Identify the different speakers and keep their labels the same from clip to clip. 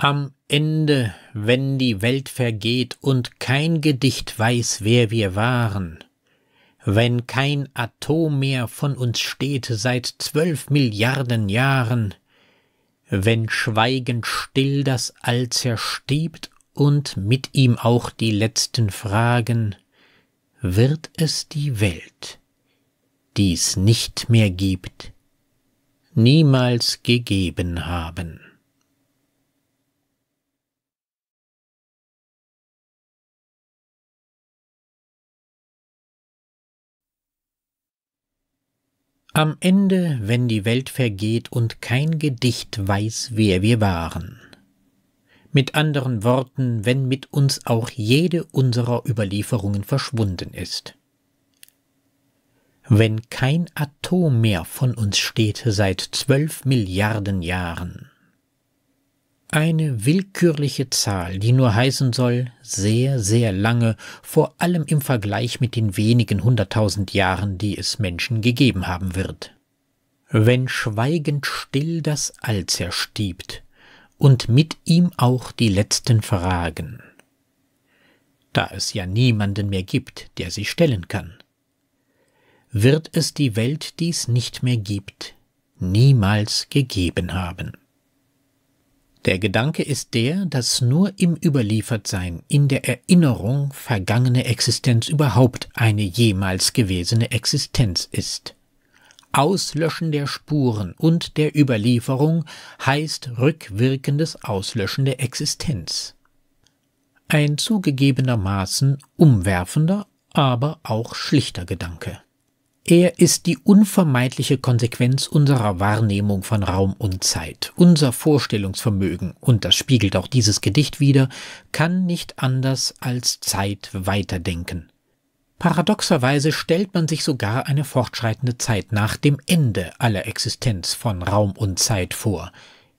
Speaker 1: Am Ende, wenn die Welt vergeht und kein Gedicht weiß, wer wir waren, wenn kein Atom mehr von uns steht seit zwölf Milliarden Jahren, wenn schweigend still das All zerstiebt und mit ihm auch die letzten Fragen, wird es die Welt, die's nicht mehr gibt, niemals gegeben haben. Am Ende, wenn die Welt vergeht und kein Gedicht weiß, wer wir waren. Mit anderen Worten, wenn mit uns auch jede unserer Überlieferungen verschwunden ist. Wenn kein Atom mehr von uns steht seit zwölf Milliarden Jahren eine willkürliche Zahl, die nur heißen soll, sehr, sehr lange, vor allem im Vergleich mit den wenigen hunderttausend Jahren, die es Menschen gegeben haben wird. Wenn schweigend still das All zerstiebt und mit ihm auch die letzten Fragen. Da es ja niemanden mehr gibt, der sie stellen kann. Wird es die Welt, die es nicht mehr gibt, niemals gegeben haben. Der Gedanke ist der, dass nur im Überliefertsein, in der Erinnerung vergangene Existenz überhaupt eine jemals gewesene Existenz ist. Auslöschen der Spuren und der Überlieferung heißt rückwirkendes Auslöschen der Existenz. Ein zugegebenermaßen umwerfender, aber auch schlichter Gedanke. Er ist die unvermeidliche Konsequenz unserer Wahrnehmung von Raum und Zeit. Unser Vorstellungsvermögen, und das spiegelt auch dieses Gedicht wider, kann nicht anders als Zeit weiterdenken. Paradoxerweise stellt man sich sogar eine fortschreitende Zeit nach dem Ende aller Existenz von Raum und Zeit vor,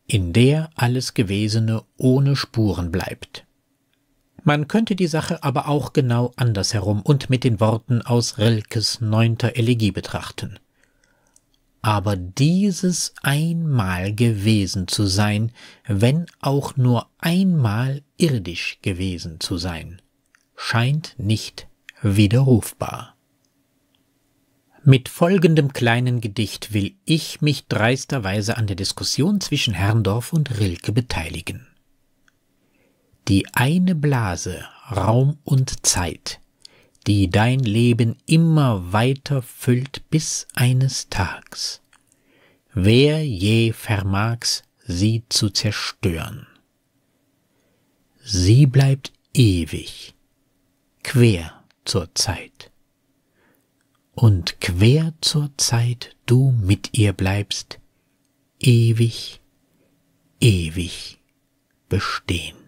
Speaker 1: in der alles Gewesene ohne Spuren bleibt. Man könnte die Sache aber auch genau andersherum und mit den Worten aus Rilkes neunter Elegie betrachten. Aber dieses einmal gewesen zu sein, wenn auch nur einmal irdisch gewesen zu sein, scheint nicht widerrufbar. Mit folgendem kleinen Gedicht will ich mich dreisterweise an der Diskussion zwischen Herrndorf und Rilke beteiligen die eine Blase Raum und Zeit, die dein Leben immer weiter füllt bis eines Tags. Wer je vermag's, sie zu zerstören. Sie bleibt ewig, quer zur Zeit. Und quer zur Zeit du mit ihr bleibst, ewig, ewig bestehen.